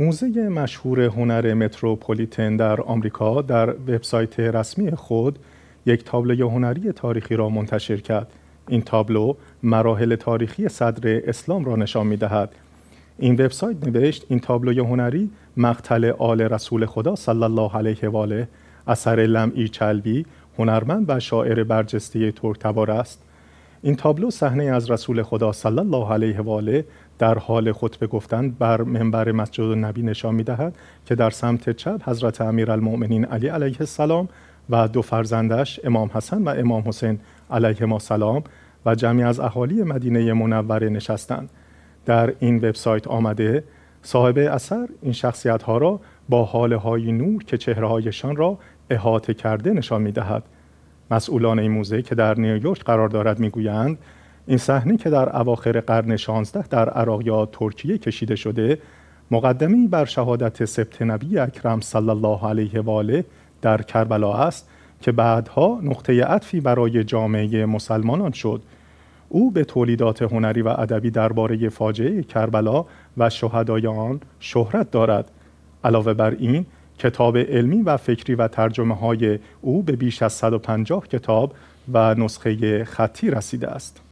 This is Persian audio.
موزه مشهور هنر متروپولیتن در آمریکا در وبسایت رسمی خود یک تابلوی هنری تاریخی را منتشر کرد. این تابلو مراحل تاریخی صدر اسلام را نشان می دهد. این وبسایت نوشت این تابلوی هنری مقتل آل رسول خدا صلی الله علیه و آله اثر لمعی چلبی هنرمند و شاعر برجسته تورتبار است این تابلو صحنه از رسول خدا صلی الله علیه و آله در حال خطبه گفتن بر منبر مسجد نبی نشان میدهد که در سمت چپ حضرت امیرالمؤمنین علی علیه السلام و دو فرزندش امام حسن و امام حسین ما سلام و جمعی از اهالی مدینه منوره نشستند در این وبسایت آمده صاحب اثر این شخصیت ها را با حاله های نور که چهره هایشان را احاطه کرده نشان می دهد. مسئولان این موزه که در نیویورک قرار دارد میگویند این صحنه که در اواخر قرن 16 در عراق یا ترکیه کشیده شده مقدمی بر شهادت سبت نبی اکرم صلی الله علیه و آله در کربلا است که بعدها نقطه عطفی برای جامعه مسلمانان شد او به تولیدات هنری و ادبی درباره فاجعه کربلا و شهدای آن شهرت دارد علاوه بر این کتاب علمی و فکری و ترجمه های او به بیش از 150 کتاب و نسخه خطی رسیده است.